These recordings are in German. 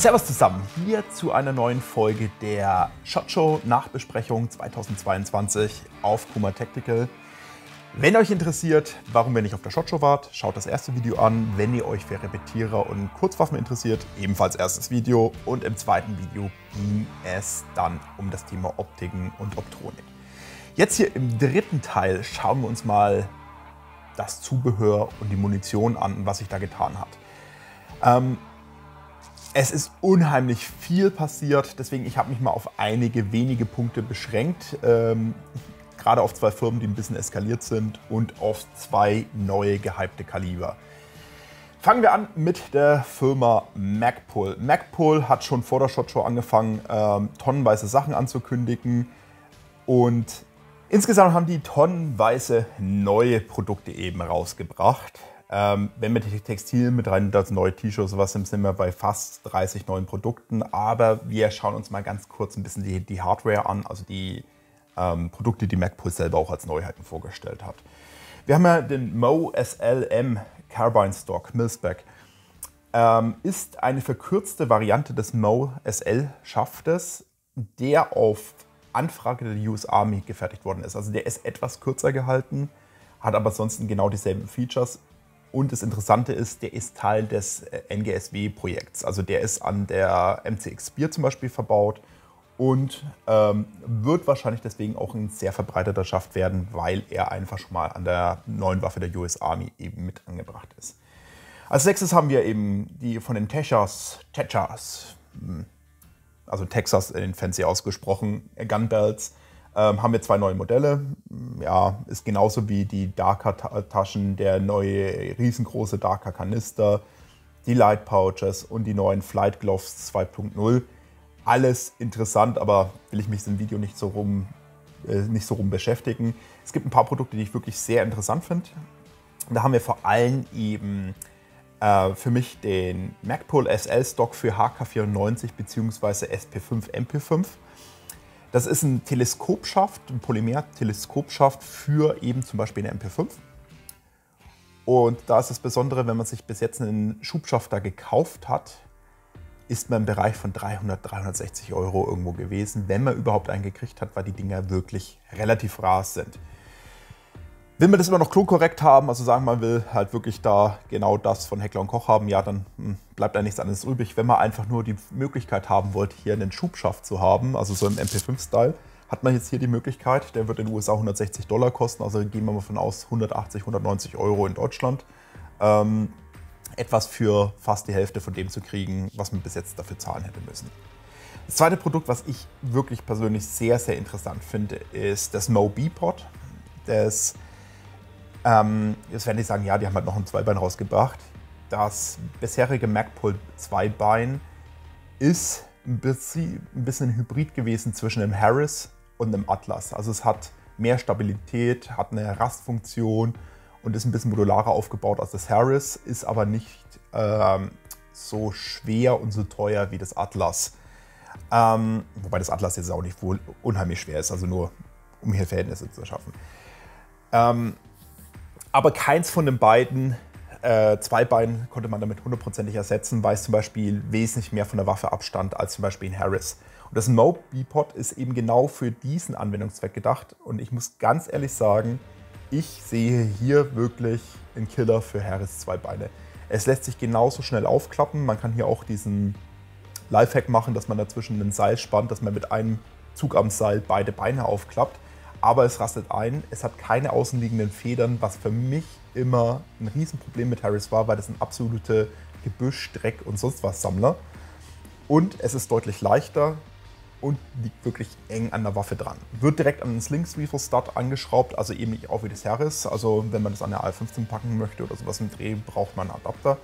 Servus zusammen, hier zu einer neuen Folge der Shot Show Nachbesprechung 2022 auf Kuma Tactical. Wenn euch interessiert, warum ihr nicht auf der Shot Show wart, schaut das erste Video an. Wenn ihr euch für Repetierer und Kurzwaffen interessiert, ebenfalls erstes Video. Und im zweiten Video ging es dann um das Thema Optiken und Optronik. Jetzt hier im dritten Teil schauen wir uns mal das Zubehör und die Munition an und was sich da getan hat. Ähm, es ist unheimlich viel passiert, deswegen ich habe mich mal auf einige wenige Punkte beschränkt. Ähm, gerade auf zwei Firmen, die ein bisschen eskaliert sind und auf zwei neue gehypte Kaliber. Fangen wir an mit der Firma MacPool. MacPool hat schon vor der Shot Show angefangen, ähm, tonnenweise Sachen anzukündigen und insgesamt haben die tonnenweise neue Produkte eben rausgebracht. Ähm, wenn wir die Textilien mit rein, das neue T-Shirt, sowas, dann sind wir bei fast 30 neuen Produkten. Aber wir schauen uns mal ganz kurz ein bisschen die, die Hardware an, also die ähm, Produkte, die MacPulse selber auch als Neuheiten vorgestellt hat. Wir haben ja den Mo SLM Carbine Stock Millspec. Ähm, ist eine verkürzte Variante des Mo SL Schaftes, der auf Anfrage der US Army gefertigt worden ist. Also der ist etwas kürzer gehalten, hat aber ansonsten genau dieselben Features und das Interessante ist, der ist Teil des äh, NGSW-Projekts. Also der ist an der MCX Bier zum Beispiel verbaut und ähm, wird wahrscheinlich deswegen auch ein sehr verbreiteter Schaft werden, weil er einfach schon mal an der neuen Waffe der US Army eben mit angebracht ist. Als nächstes haben wir eben die von den Techas, Techas, hm, also Texas in den Fancy ausgesprochen, Gunbells ähm, haben wir zwei neue Modelle. Mm, ja, ist genauso wie die Darker-Taschen, der neue riesengroße Darker-Kanister, die Light Pouches und die neuen Flight Gloves 2.0. Alles interessant, aber will ich mich im Video nicht so rum äh, nicht so rum beschäftigen. Es gibt ein paar Produkte, die ich wirklich sehr interessant finde. Da haben wir vor allem eben äh, für mich den MacPool SL Stock für HK94 bzw. SP5 MP5 das ist ein Teleskopschaft, ein Polymer-Teleskopschaft für eben zum Beispiel eine MP5. Und da ist das Besondere, wenn man sich bis jetzt einen Schubschafter gekauft hat, ist man im Bereich von 300, 360 Euro irgendwo gewesen. Wenn man überhaupt einen gekriegt hat, weil die Dinger wirklich relativ rar sind. Wenn man das immer noch klonkorrekt haben, also sagen, man will halt wirklich da genau das von Heckler und Koch haben, ja, dann hm, bleibt da nichts anderes übrig. Wenn man einfach nur die Möglichkeit haben wollte, hier einen Schubschaft zu haben, also so im MP5-Style, hat man jetzt hier die Möglichkeit, der wird in den USA 160 Dollar kosten, also gehen wir mal von aus 180, 190 Euro in Deutschland. Ähm, etwas für fast die Hälfte von dem zu kriegen, was man bis jetzt dafür zahlen hätte müssen. Das zweite Produkt, was ich wirklich persönlich sehr, sehr interessant finde, ist das Mobi Pod. Das ähm, jetzt werden die sagen, ja, die haben halt noch ein Zweibein rausgebracht. Das bisherige MacPult Zweibein ist ein bisschen, ein bisschen ein Hybrid gewesen zwischen dem Harris und dem Atlas. Also es hat mehr Stabilität, hat eine Rastfunktion und ist ein bisschen modularer aufgebaut als das Harris, ist aber nicht ähm, so schwer und so teuer wie das Atlas. Ähm, wobei das Atlas jetzt auch nicht wohl unheimlich schwer ist, also nur um hier Verhältnisse zu schaffen. Ähm, aber keins von den beiden äh, zwei konnte man damit hundertprozentig ersetzen, weil es zum Beispiel wesentlich mehr von der Waffe abstand als zum Beispiel in Harris. Und das Moe Bipod ist eben genau für diesen Anwendungszweck gedacht. Und ich muss ganz ehrlich sagen, ich sehe hier wirklich einen Killer für Harris Zweibeine. Es lässt sich genauso schnell aufklappen. Man kann hier auch diesen Lifehack machen, dass man dazwischen ein Seil spannt, dass man mit einem Zug am Seil beide Beine aufklappt aber es rastet ein. Es hat keine außenliegenden Federn, was für mich immer ein Riesenproblem mit Harris war, weil das ein absolute Gebüsch, Dreck und sonst was Sammler. Und es ist deutlich leichter und liegt wirklich eng an der Waffe dran. Wird direkt an den Sling Refill Stud angeschraubt, also eben nicht auch wie das Harris. Also wenn man das an der AR-15 packen möchte oder sowas im Dreh, braucht man einen Adapter.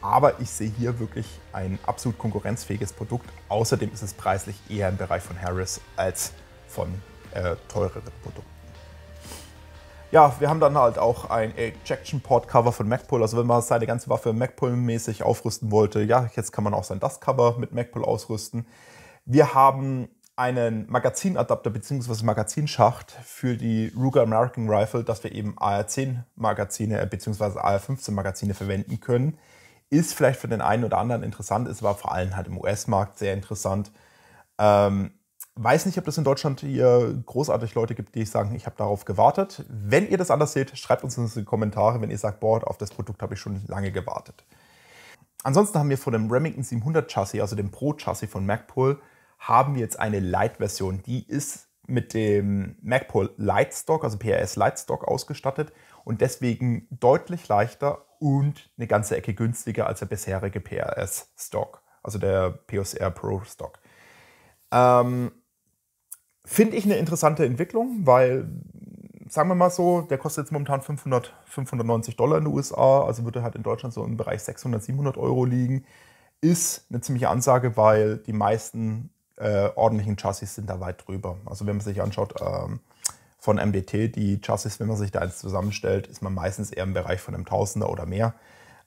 Aber ich sehe hier wirklich ein absolut konkurrenzfähiges Produkt. Außerdem ist es preislich eher im Bereich von Harris als von äh, teurere Produkten. Ja, wir haben dann halt auch ein Ejection Port Cover von MacPull. Also wenn man seine ganze Waffe MacPull-mäßig aufrüsten wollte, ja, jetzt kann man auch sein Dust-Cover mit MacPull ausrüsten. Wir haben einen Magazinadapter bzw. Magazinschacht für die Ruger American Rifle, dass wir eben AR-10 Magazine äh, bzw. AR-15 Magazine verwenden können. Ist vielleicht für den einen oder anderen interessant, ist aber vor allem halt im US-Markt sehr interessant. Ähm, Weiß nicht, ob das in Deutschland hier großartig Leute gibt, die sagen, ich habe darauf gewartet. Wenn ihr das anders seht, schreibt uns in die Kommentare, wenn ihr sagt, boah, auf das Produkt habe ich schon lange gewartet. Ansonsten haben wir von dem Remington 700 Chassis, also dem Pro-Chassis von Magpul, haben wir jetzt eine Light-Version. Die ist mit dem Magpul Lightstock, also PRS Lightstock ausgestattet und deswegen deutlich leichter und eine ganze Ecke günstiger als der bisherige PRS Stock, also der POSR Pro Stock. Ähm, Finde ich eine interessante Entwicklung, weil, sagen wir mal so, der kostet jetzt momentan 500, 590 Dollar in den USA, also würde halt in Deutschland so im Bereich 600, 700 Euro liegen. Ist eine ziemliche Ansage, weil die meisten äh, ordentlichen Chassis sind da weit drüber. Also wenn man sich anschaut ähm, von MDT, die Chassis, wenn man sich da eins zusammenstellt, ist man meistens eher im Bereich von einem Tausender oder mehr.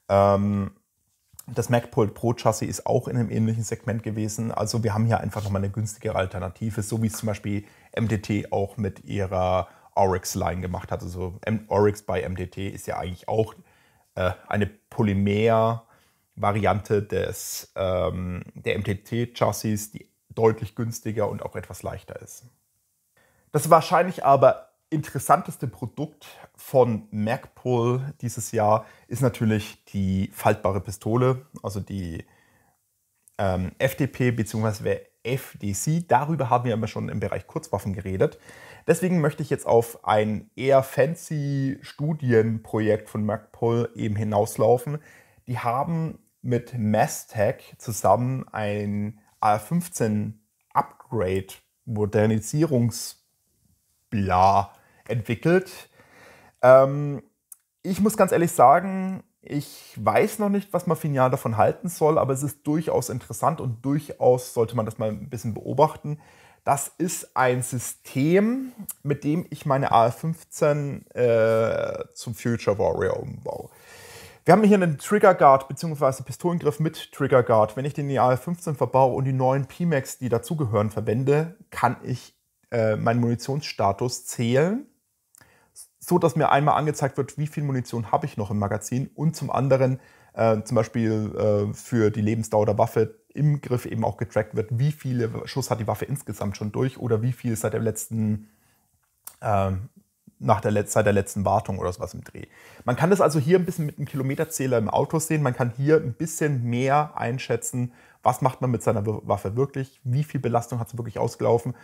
Ähm, das MacPult Pro Chassis ist auch in einem ähnlichen Segment gewesen. Also wir haben hier einfach nochmal eine günstigere Alternative, so wie es zum Beispiel MDT auch mit ihrer Oryx-Line gemacht hat. Also Oryx bei MDT ist ja eigentlich auch äh, eine Polymer-Variante des, ähm, der MDT-Chassis, die deutlich günstiger und auch etwas leichter ist. Das wahrscheinlich aber interessanteste Produkt von Magpul dieses Jahr ist natürlich die faltbare Pistole, also die ähm, FDP bzw. FDC. Darüber haben wir immer schon im Bereich Kurzwaffen geredet. Deswegen möchte ich jetzt auf ein eher fancy Studienprojekt von Magpul eben hinauslaufen. Die haben mit Mastec zusammen ein AR-15 Upgrade Modernisierungs- Bla entwickelt. Ähm, ich muss ganz ehrlich sagen, ich weiß noch nicht, was man final davon halten soll, aber es ist durchaus interessant und durchaus sollte man das mal ein bisschen beobachten. Das ist ein System, mit dem ich meine AR-15 äh, zum Future Warrior umbaue. Wir haben hier einen Trigger Guard bzw. Pistolengriff mit Trigger Guard. Wenn ich den AR-15 verbaue und die neuen PMAX, die dazugehören, verwende, kann ich äh, meinen Munitionsstatus zählen so, dass mir einmal angezeigt wird, wie viel Munition habe ich noch im Magazin und zum anderen äh, zum Beispiel äh, für die Lebensdauer der Waffe im Griff eben auch getrackt wird, wie viele Schuss hat die Waffe insgesamt schon durch oder wie viel seit der letzten äh, nach der, seit der letzten Wartung oder sowas im Dreh. Man kann das also hier ein bisschen mit einem Kilometerzähler im Auto sehen. Man kann hier ein bisschen mehr einschätzen, was macht man mit seiner Waffe wirklich, wie viel Belastung hat sie wirklich ausgelaufen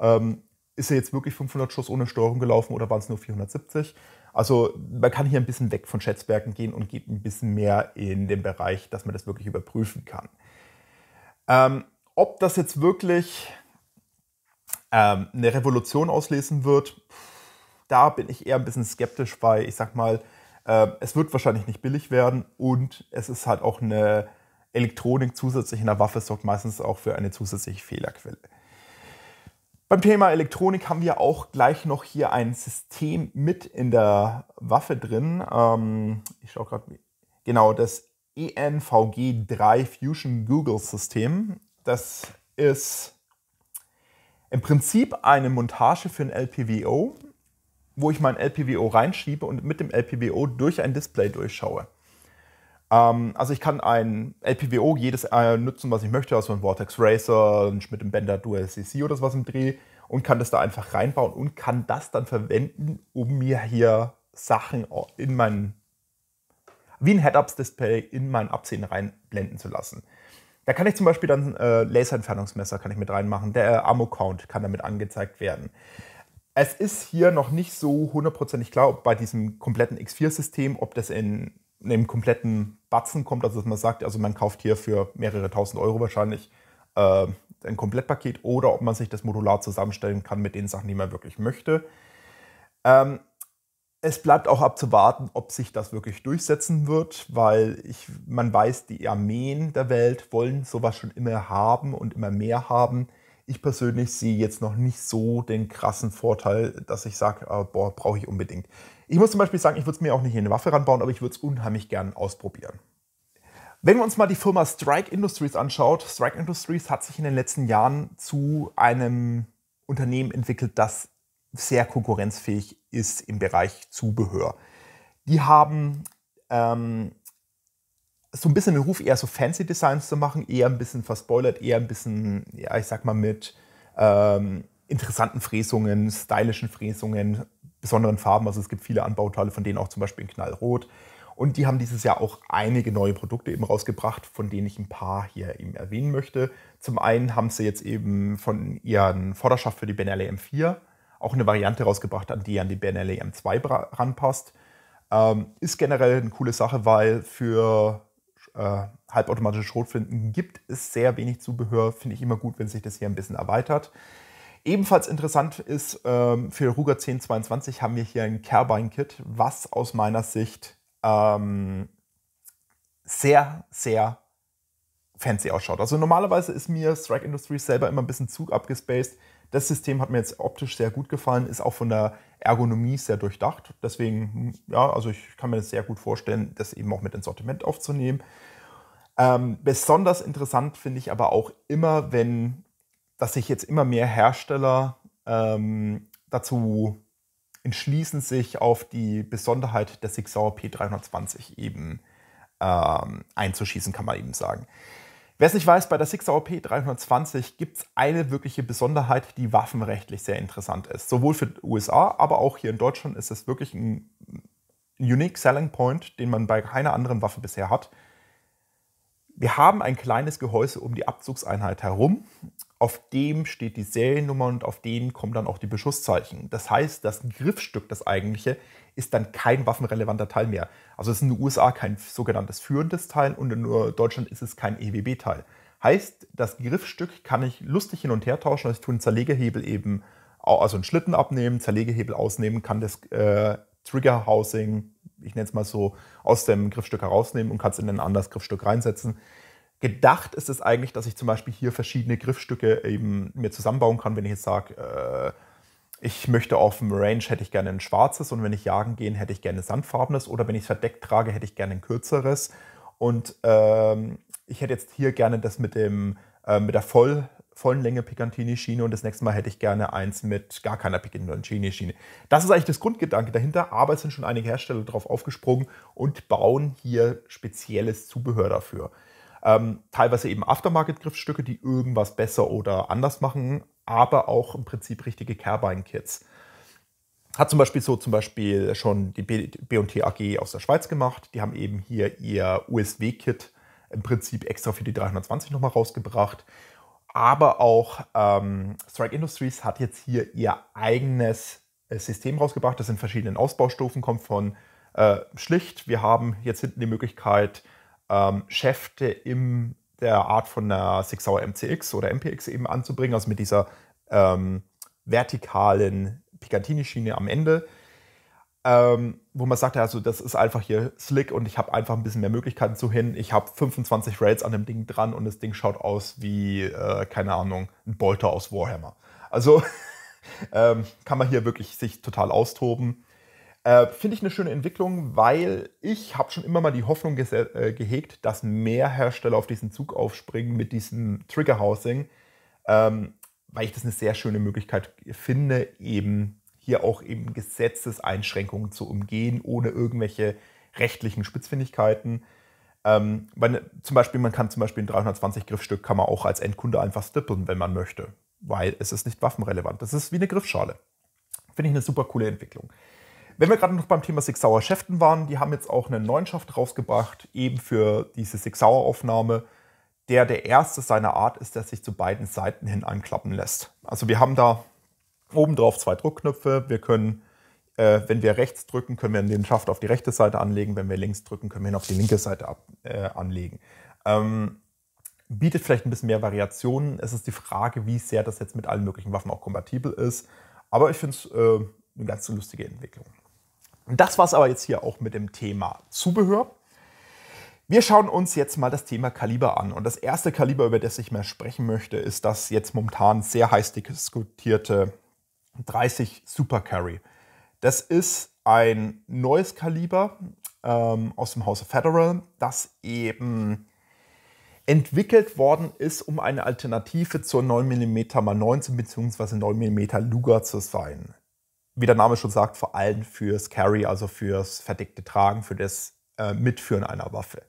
ähm, ist er jetzt wirklich 500 Schuss ohne Steuerung gelaufen oder waren es nur 470? Also man kann hier ein bisschen weg von Schätzwerken gehen und geht ein bisschen mehr in den Bereich, dass man das wirklich überprüfen kann. Ähm, ob das jetzt wirklich ähm, eine Revolution auslesen wird, da bin ich eher ein bisschen skeptisch, weil ich sag mal, äh, es wird wahrscheinlich nicht billig werden und es ist halt auch eine Elektronik zusätzlich in der Waffe sorgt meistens auch für eine zusätzliche Fehlerquelle. Beim Thema Elektronik haben wir auch gleich noch hier ein System mit in der Waffe drin. Ähm, ich schaue gerade, genau, das ENVG3 Fusion Google System. Das ist im Prinzip eine Montage für ein LPWO, wo ich mein LPWO reinschiebe und mit dem LPWO durch ein Display durchschaue. Ähm, also ich kann ein LPWO jedes äh, nutzen, was ich möchte, also ein Vortex Racer, ein Schmidt Bender Dual CC oder sowas im Dreh und kann das da einfach reinbauen und kann das dann verwenden, um mir hier Sachen in meinen, wie ein Head-Ups-Display in mein Absehen reinblenden zu lassen. Da kann ich zum Beispiel dann äh, Laserentfernungsmesser kann ich mit reinmachen, der Ammo-Count kann damit angezeigt werden. Es ist hier noch nicht so hundertprozentig klar, ob bei diesem kompletten X4-System, ob das in einem kompletten Batzen kommt, also dass man sagt, also man kauft hier für mehrere tausend Euro wahrscheinlich äh, ein Komplettpaket oder ob man sich das modular zusammenstellen kann mit den Sachen, die man wirklich möchte. Ähm, es bleibt auch abzuwarten, ob sich das wirklich durchsetzen wird, weil ich, man weiß, die Armeen der Welt wollen sowas schon immer haben und immer mehr haben ich persönlich sehe jetzt noch nicht so den krassen Vorteil, dass ich sage, äh, boah, brauche ich unbedingt. Ich muss zum Beispiel sagen, ich würde es mir auch nicht in eine Waffe ranbauen, aber ich würde es unheimlich gern ausprobieren. Wenn wir uns mal die Firma Strike Industries anschaut, Strike Industries hat sich in den letzten Jahren zu einem Unternehmen entwickelt, das sehr konkurrenzfähig ist im Bereich Zubehör. Die haben ähm, so ein bisschen den Ruf, eher so fancy Designs zu machen, eher ein bisschen verspoilert, eher ein bisschen, ja, ich sag mal, mit ähm, interessanten Fräsungen, stylischen Fräsungen, besonderen Farben. Also es gibt viele Anbauteile, von denen auch zum Beispiel in Knallrot. Und die haben dieses Jahr auch einige neue Produkte eben rausgebracht, von denen ich ein paar hier eben erwähnen möchte. Zum einen haben sie jetzt eben von ihren Vorderschaft für die Benelli M4 auch eine Variante rausgebracht, an die an die Benelli M2 ranpasst. Ähm, ist generell eine coole Sache, weil für äh, halbautomatische Schrotflinten gibt es sehr wenig Zubehör. Finde ich immer gut, wenn sich das hier ein bisschen erweitert. Ebenfalls interessant ist, ähm, für Ruger 1022 haben wir hier ein Carbine-Kit, was aus meiner Sicht ähm, sehr, sehr fancy ausschaut. Also normalerweise ist mir Strike Industries selber immer ein bisschen zu abgespaced. Das System hat mir jetzt optisch sehr gut gefallen, ist auch von der Ergonomie sehr durchdacht. Deswegen, ja, also ich kann mir das sehr gut vorstellen, das eben auch mit ins Sortiment aufzunehmen. Ähm, besonders interessant finde ich aber auch immer, wenn, dass sich jetzt immer mehr Hersteller ähm, dazu entschließen, sich auf die Besonderheit der Sixor P320 eben ähm, einzuschießen, kann man eben sagen. Wer es nicht weiß, bei der 6 OP 320 gibt es eine wirkliche Besonderheit, die waffenrechtlich sehr interessant ist. Sowohl für die USA, aber auch hier in Deutschland ist es wirklich ein unique selling point, den man bei keiner anderen Waffe bisher hat. Wir haben ein kleines Gehäuse um die Abzugseinheit herum. Auf dem steht die Seriennummer und auf denen kommen dann auch die Beschusszeichen. Das heißt, das Griffstück, das eigentliche, ist dann kein waffenrelevanter Teil mehr. Also es ist in den USA kein sogenanntes führendes Teil und in Deutschland ist es kein EWB-Teil. Heißt, das Griffstück kann ich lustig hin und her tauschen. Also ich tue einen Zerlegehebel eben, also einen Schlitten abnehmen, Zerlegehebel ausnehmen, kann das äh, Trigger-Housing, ich nenne es mal so, aus dem Griffstück herausnehmen und kann es in ein anderes Griffstück reinsetzen. Gedacht ist es eigentlich, dass ich zum Beispiel hier verschiedene Griffstücke eben mir zusammenbauen kann, wenn ich jetzt sage, äh, ich möchte auf dem Range hätte ich gerne ein schwarzes und wenn ich jagen gehe, hätte ich gerne ein sandfarbenes oder wenn ich es verdeckt trage, hätte ich gerne ein kürzeres. Und ähm, ich hätte jetzt hier gerne das mit, dem, äh, mit der voll, vollen Länge Picantini-Schiene und das nächste Mal hätte ich gerne eins mit gar keiner Picantini-Schiene. Das ist eigentlich das Grundgedanke dahinter, aber es sind schon einige Hersteller drauf aufgesprungen und bauen hier spezielles Zubehör dafür. Ähm, teilweise eben Aftermarket-Griffstücke, die irgendwas besser oder anders machen aber auch im Prinzip richtige Carbine-Kits. Hat zum Beispiel so zum Beispiel schon die BT AG aus der Schweiz gemacht. Die haben eben hier ihr USW-Kit im Prinzip extra für die 320 nochmal rausgebracht. Aber auch ähm, Strike Industries hat jetzt hier ihr eigenes äh, System rausgebracht, das in verschiedenen Ausbaustufen kommt von äh, schlicht. Wir haben jetzt hinten die Möglichkeit, ähm, Schäfte im der Art von einer Sixauer MCX oder MPX eben anzubringen, also mit dieser ähm, vertikalen Picatinny-Schiene am Ende, ähm, wo man sagt, also das ist einfach hier slick und ich habe einfach ein bisschen mehr Möglichkeiten zu hin. Ich habe 25 Rails an dem Ding dran und das Ding schaut aus wie, äh, keine Ahnung, ein Bolter aus Warhammer. Also ähm, kann man hier wirklich sich total austoben. Äh, finde ich eine schöne Entwicklung, weil ich habe schon immer mal die Hoffnung äh, gehegt, dass mehr Hersteller auf diesen Zug aufspringen mit diesem Trigger-Housing, ähm, weil ich das eine sehr schöne Möglichkeit finde, eben hier auch eben Gesetzeseinschränkungen zu umgehen, ohne irgendwelche rechtlichen Spitzfindigkeiten. Ähm, man, zum Beispiel, man kann zum Beispiel ein 320-Griffstück kann man auch als Endkunde einfach stippeln, wenn man möchte, weil es ist nicht waffenrelevant. Das ist wie eine Griffschale. Finde ich eine super coole Entwicklung. Wenn wir gerade noch beim Thema Six Sauer Schäften waren, die haben jetzt auch einen neuen Schaft rausgebracht, eben für diese Six Sauer Aufnahme, der der erste seiner Art ist, der sich zu beiden Seiten hin anklappen lässt. Also wir haben da oben drauf zwei Druckknöpfe. Wir können, äh, wenn wir rechts drücken, können wir den Schaft auf die rechte Seite anlegen. Wenn wir links drücken, können wir ihn auf die linke Seite ab, äh, anlegen. Ähm, bietet vielleicht ein bisschen mehr Variationen. Es ist die Frage, wie sehr das jetzt mit allen möglichen Waffen auch kompatibel ist. Aber ich finde es äh, eine ganz lustige Entwicklung. Das war es aber jetzt hier auch mit dem Thema Zubehör. Wir schauen uns jetzt mal das Thema Kaliber an. Und das erste Kaliber, über das ich mehr sprechen möchte, ist das jetzt momentan sehr heiß diskutierte 30 Super Carry. Das ist ein neues Kaliber ähm, aus dem House of Federal, das eben entwickelt worden ist, um eine Alternative zur 9mm x 19 bzw. 9mm Luger zu sein wie der Name schon sagt, vor allem fürs Carry, also fürs verdeckte Tragen, für das äh, Mitführen einer Waffe.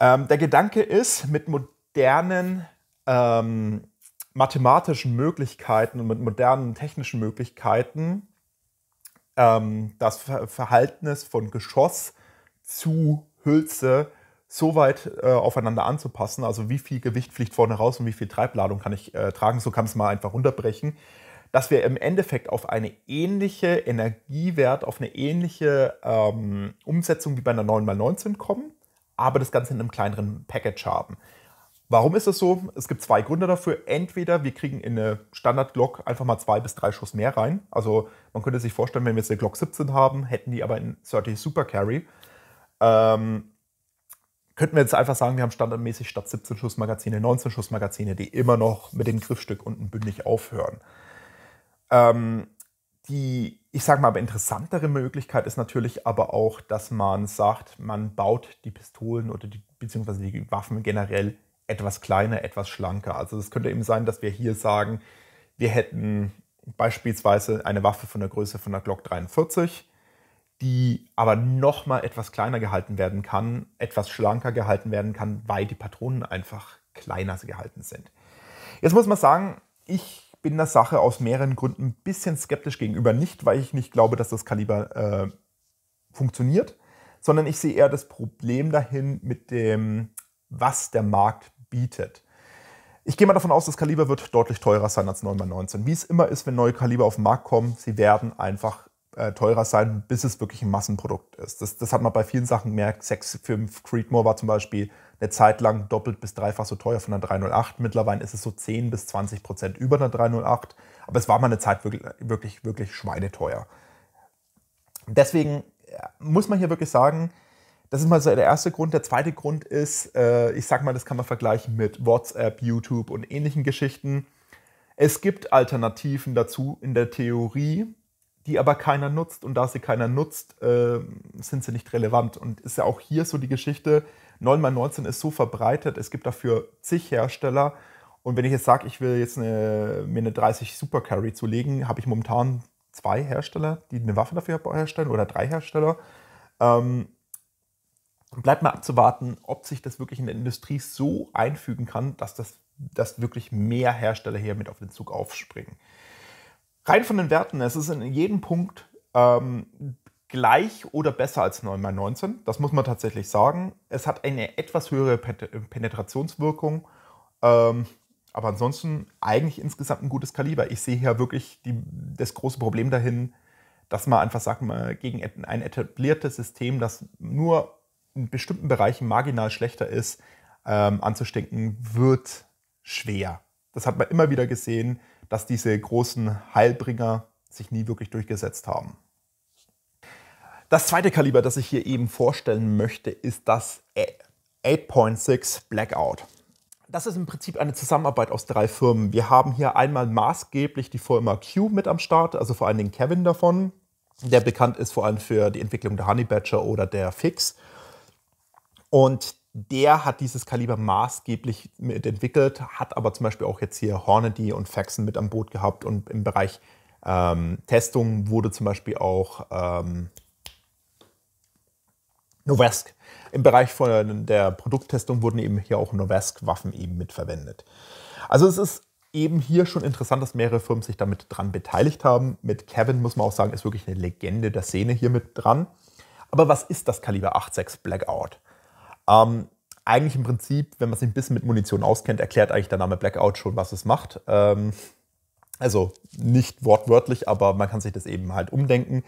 Ähm, der Gedanke ist, mit modernen ähm, mathematischen Möglichkeiten und mit modernen technischen Möglichkeiten ähm, das Ver Verhältnis von Geschoss zu Hülse so weit äh, aufeinander anzupassen, also wie viel Gewicht fliegt vorne raus und wie viel Treibladung kann ich äh, tragen, so kann es mal einfach runterbrechen, dass wir im Endeffekt auf eine ähnliche Energiewert, auf eine ähnliche ähm, Umsetzung wie bei einer 9x19 kommen, aber das Ganze in einem kleineren Package haben. Warum ist das so? Es gibt zwei Gründe dafür. Entweder wir kriegen in eine Standard-Glock einfach mal zwei bis drei Schuss mehr rein. Also man könnte sich vorstellen, wenn wir jetzt eine Glock 17 haben, hätten die aber in 30 Super Carry. Ähm, könnten wir jetzt einfach sagen, wir haben standardmäßig statt 17 Schuss Magazine 19 Schuss Magazine, die immer noch mit dem Griffstück unten bündig aufhören. Ähm, die, ich sage mal, aber interessantere Möglichkeit ist natürlich aber auch, dass man sagt, man baut die Pistolen oder die, beziehungsweise die Waffen generell etwas kleiner, etwas schlanker. Also es könnte eben sein, dass wir hier sagen, wir hätten beispielsweise eine Waffe von der Größe von der Glock 43, die aber nochmal etwas kleiner gehalten werden kann, etwas schlanker gehalten werden kann, weil die Patronen einfach kleiner gehalten sind. Jetzt muss man sagen, ich bin der Sache aus mehreren Gründen ein bisschen skeptisch gegenüber. Nicht, weil ich nicht glaube, dass das Kaliber äh, funktioniert, sondern ich sehe eher das Problem dahin mit dem, was der Markt bietet. Ich gehe mal davon aus, das Kaliber wird deutlich teurer sein als 9x19. Wie es immer ist, wenn neue Kaliber auf den Markt kommen, sie werden einfach äh, teurer sein, bis es wirklich ein Massenprodukt ist. Das, das, hat man bei vielen Sachen gemerkt. 6,5 Creedmoor war zum Beispiel eine Zeit lang doppelt bis dreifach so teuer von der 308. Mittlerweile ist es so 10 bis 20 Prozent über der 308. Aber es war mal eine Zeit wirklich, wirklich, wirklich schweineteuer. Deswegen äh, muss man hier wirklich sagen, das ist mal so der erste Grund. Der zweite Grund ist, äh, ich sag mal, das kann man vergleichen mit WhatsApp, YouTube und ähnlichen Geschichten. Es gibt Alternativen dazu in der Theorie, die aber keiner nutzt. Und da sie keiner nutzt, äh, sind sie nicht relevant. Und ist ja auch hier so die Geschichte, 9x19 ist so verbreitet, es gibt dafür zig Hersteller. Und wenn ich jetzt sage, ich will jetzt eine, mir eine 30 Super Carry zulegen, habe ich momentan zwei Hersteller, die eine Waffe dafür herstellen oder drei Hersteller. Ähm, bleibt mal abzuwarten, ob sich das wirklich in der Industrie so einfügen kann, dass, das, dass wirklich mehr Hersteller hier mit auf den Zug aufspringen rein von den Werten, es ist in jedem Punkt ähm, gleich oder besser als 9 x 19 Das muss man tatsächlich sagen. Es hat eine etwas höhere Penetrationswirkung. Ähm, aber ansonsten eigentlich insgesamt ein gutes Kaliber. Ich sehe hier wirklich die, das große Problem dahin, dass man einfach sagt, man gegen ein etabliertes System, das nur in bestimmten Bereichen marginal schlechter ist, ähm, anzustinken, wird schwer. Das hat man immer wieder gesehen dass diese großen Heilbringer sich nie wirklich durchgesetzt haben. Das zweite Kaliber, das ich hier eben vorstellen möchte, ist das 8.6 Blackout. Das ist im Prinzip eine Zusammenarbeit aus drei Firmen. Wir haben hier einmal maßgeblich die Firma Q mit am Start, also vor allen Dingen Kevin davon, der bekannt ist vor allem für die Entwicklung der Honey Badger oder der Fix. Und der hat dieses Kaliber maßgeblich mitentwickelt, hat aber zum Beispiel auch jetzt hier Hornady und Faxen mit am Boot gehabt und im Bereich ähm, Testung wurde zum Beispiel auch ähm, Novesk. Im Bereich von der Produkttestung wurden eben hier auch Novesk-Waffen eben mitverwendet. verwendet. Also es ist eben hier schon interessant, dass mehrere Firmen sich damit dran beteiligt haben. Mit Kevin muss man auch sagen, ist wirklich eine Legende der Szene hier mit dran. Aber was ist das Kaliber 8.6 Blackout? Ähm, eigentlich im Prinzip, wenn man sich ein bisschen mit Munition auskennt, erklärt eigentlich der Name Blackout schon, was es macht. Ähm, also nicht wortwörtlich, aber man kann sich das eben halt umdenken.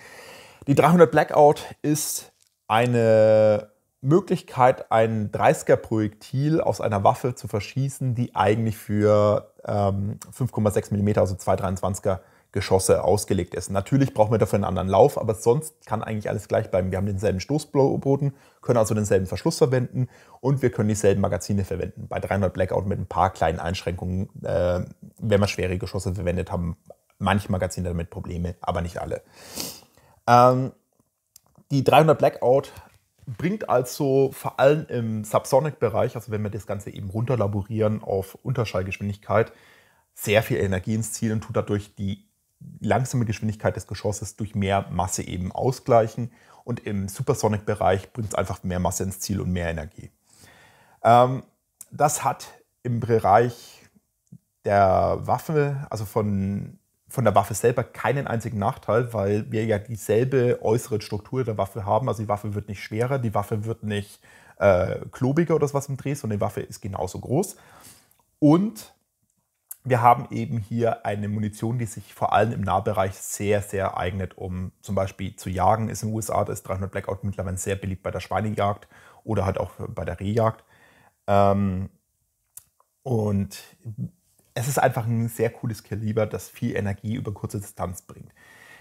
Die 300 Blackout ist eine Möglichkeit, ein 30er-Projektil aus einer Waffe zu verschießen, die eigentlich für ähm, 5,6 mm, also 223er Geschosse ausgelegt ist. Natürlich brauchen wir dafür einen anderen Lauf, aber sonst kann eigentlich alles gleich bleiben. Wir haben denselben Stoßboden, können also denselben Verschluss verwenden und wir können dieselben Magazine verwenden. Bei 300 Blackout mit ein paar kleinen Einschränkungen, äh, wenn wir schwere Geschosse verwendet haben, manche Magazine damit Probleme, aber nicht alle. Ähm, die 300 Blackout bringt also vor allem im Subsonic-Bereich, also wenn wir das Ganze eben runterlaborieren auf Unterschallgeschwindigkeit, sehr viel Energie ins Ziel und tut dadurch die langsame Geschwindigkeit des Geschosses durch mehr Masse eben ausgleichen. Und im Supersonic-Bereich bringt es einfach mehr Masse ins Ziel und mehr Energie. Ähm, das hat im Bereich der Waffe, also von, von der Waffe selber, keinen einzigen Nachteil, weil wir ja dieselbe äußere Struktur der Waffe haben. Also die Waffe wird nicht schwerer, die Waffe wird nicht äh, klobiger oder sowas im Dreh, sondern die Waffe ist genauso groß. Und wir haben eben hier eine Munition, die sich vor allem im Nahbereich sehr, sehr eignet, um zum Beispiel zu jagen. Ist in den USA das 300 Blackout mittlerweile sehr beliebt bei der Schweinejagd oder halt auch bei der Rehjagd. Ähm, und es ist einfach ein sehr cooles Kaliber, das viel Energie über kurze Distanz bringt.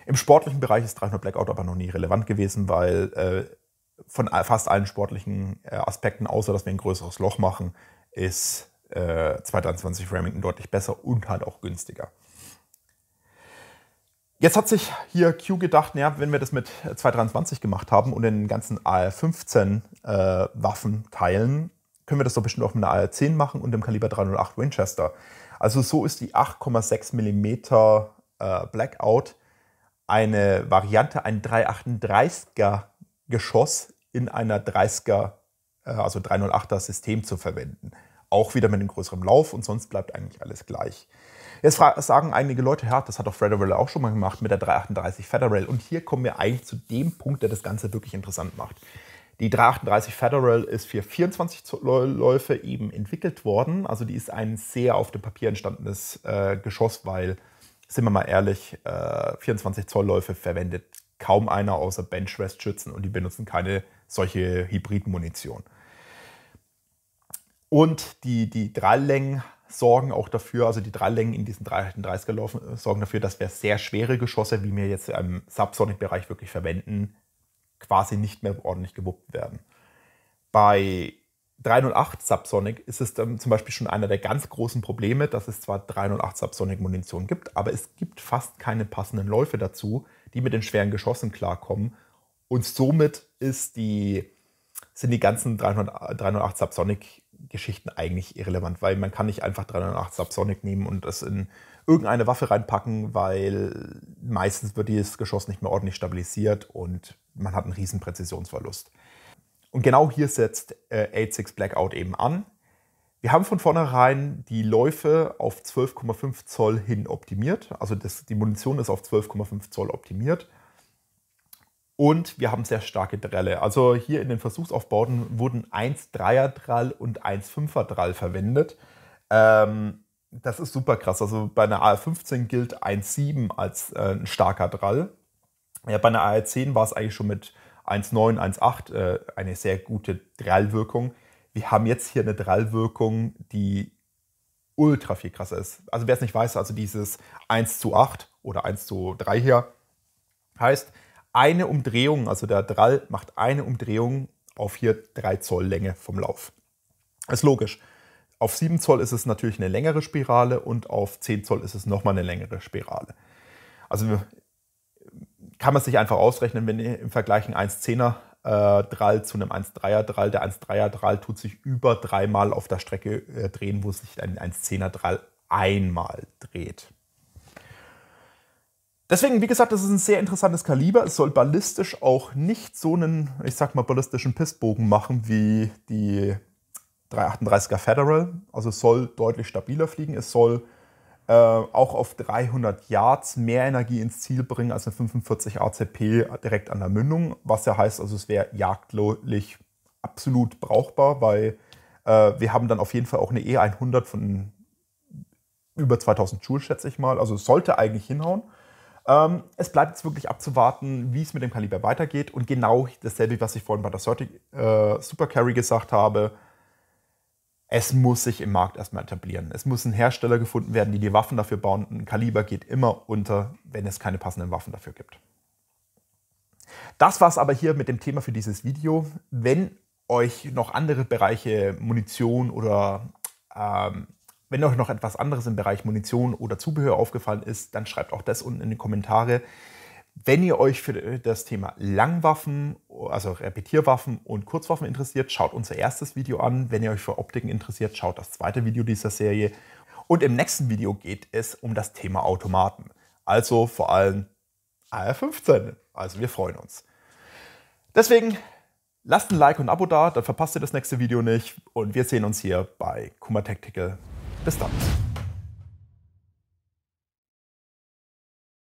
Im sportlichen Bereich ist 300 Blackout aber noch nie relevant gewesen, weil äh, von fast allen sportlichen äh, Aspekten, außer dass wir ein größeres Loch machen, ist äh, 223 Remington deutlich besser und halt auch günstiger. Jetzt hat sich hier Q gedacht, naja, wenn wir das mit 223 äh, gemacht haben und den ganzen AR-15-Waffen äh, teilen, können wir das doch bestimmt auch mit einer AR-10 machen und dem Kaliber 308 Winchester. Also so ist die 8,6 mm äh, Blackout eine Variante, ein 338er Geschoss in einer 30er, äh, also 308er System zu verwenden. Auch wieder mit einem größeren Lauf und sonst bleibt eigentlich alles gleich. Jetzt sagen einige Leute, ja, das hat doch Federal auch schon mal gemacht mit der 338 Federal. Und hier kommen wir eigentlich zu dem Punkt, der das Ganze wirklich interessant macht. Die 338 Federal ist für 24 Läufe eben entwickelt worden. Also die ist ein sehr auf dem Papier entstandenes äh, Geschoss, weil, sind wir mal ehrlich, äh, 24 Zoll Läufe verwendet kaum einer außer Benchrest-Schützen und die benutzen keine solche Hybridmunition. Und die, die Dralllängen sorgen auch dafür, also die Dralllängen in diesen 330er Laufen äh, sorgen dafür, dass wir sehr schwere Geschosse, wie wir jetzt im Subsonic-Bereich wirklich verwenden, quasi nicht mehr ordentlich gewuppt werden. Bei 308 Subsonic ist es dann zum Beispiel schon einer der ganz großen Probleme, dass es zwar 308 Subsonic Munition gibt, aber es gibt fast keine passenden Läufe dazu, die mit den schweren Geschossen klarkommen. Und somit die, sind die ganzen 300, 308 Subsonic Geschichten eigentlich irrelevant, weil man kann nicht einfach 308 Subsonic nehmen und das in irgendeine Waffe reinpacken, weil meistens wird dieses Geschoss nicht mehr ordentlich stabilisiert und man hat einen riesen Präzisionsverlust. Und genau hier setzt äh, 86 Blackout eben an. Wir haben von vornherein die Läufe auf 12,5 Zoll hin optimiert. Also das, die Munition ist auf 12,5 Zoll optimiert. Und wir haben sehr starke Drelle. Also hier in den Versuchsaufbauten wurden 1-3er-Drall und 1-5er-Drall verwendet. Ähm, das ist super krass. Also bei einer AR-15 gilt 1,7 als äh, ein starker Drall. Ja, bei einer AR-10 war es eigentlich schon mit 1,9, 1,8 äh, eine sehr gute Drallwirkung. Wir haben jetzt hier eine Drallwirkung, die ultra viel krasser ist. Also wer es nicht weiß, also dieses 1 zu 8 oder 1 zu 3 hier heißt, eine Umdrehung, also der Drall macht eine Umdrehung auf hier 3 Zoll Länge vom Lauf. Das ist logisch. Auf 7 Zoll ist es natürlich eine längere Spirale und auf 10 Zoll ist es nochmal eine längere Spirale. Also kann man sich einfach ausrechnen, wenn ihr im Vergleich ein 1,10er äh, Drall zu einem 1,3er Drall, der 1,3er Drall tut sich über dreimal auf der Strecke äh, drehen, wo sich ein 1,10er Drall einmal dreht. Deswegen, wie gesagt, das ist ein sehr interessantes Kaliber. Es soll ballistisch auch nicht so einen, ich sag mal, ballistischen Pissbogen machen wie die 338er Federal. Also es soll deutlich stabiler fliegen. Es soll äh, auch auf 300 Yards mehr Energie ins Ziel bringen als eine 45 ACP direkt an der Mündung. Was ja heißt, also es wäre jagdlich absolut brauchbar, weil äh, wir haben dann auf jeden Fall auch eine E100 von über 2000 Joule, schätze ich mal. Also es sollte eigentlich hinhauen. Ähm, es bleibt jetzt wirklich abzuwarten, wie es mit dem Kaliber weitergeht. Und genau dasselbe, was ich vorhin bei der 30 äh, Super Carry gesagt habe. Es muss sich im Markt erstmal etablieren. Es muss ein Hersteller gefunden werden, die die Waffen dafür bauen. Ein Kaliber geht immer unter, wenn es keine passenden Waffen dafür gibt. Das war es aber hier mit dem Thema für dieses Video. Wenn euch noch andere Bereiche, Munition oder ähm, wenn euch noch etwas anderes im Bereich Munition oder Zubehör aufgefallen ist, dann schreibt auch das unten in die Kommentare. Wenn ihr euch für das Thema Langwaffen, also Repetierwaffen und Kurzwaffen interessiert, schaut unser erstes Video an. Wenn ihr euch für Optiken interessiert, schaut das zweite Video dieser Serie. Und im nächsten Video geht es um das Thema Automaten. Also vor allem AR-15. Also wir freuen uns. Deswegen lasst ein Like und ein Abo da, dann verpasst ihr das nächste Video nicht. Und wir sehen uns hier bei Kuma Tactical. Bis dann.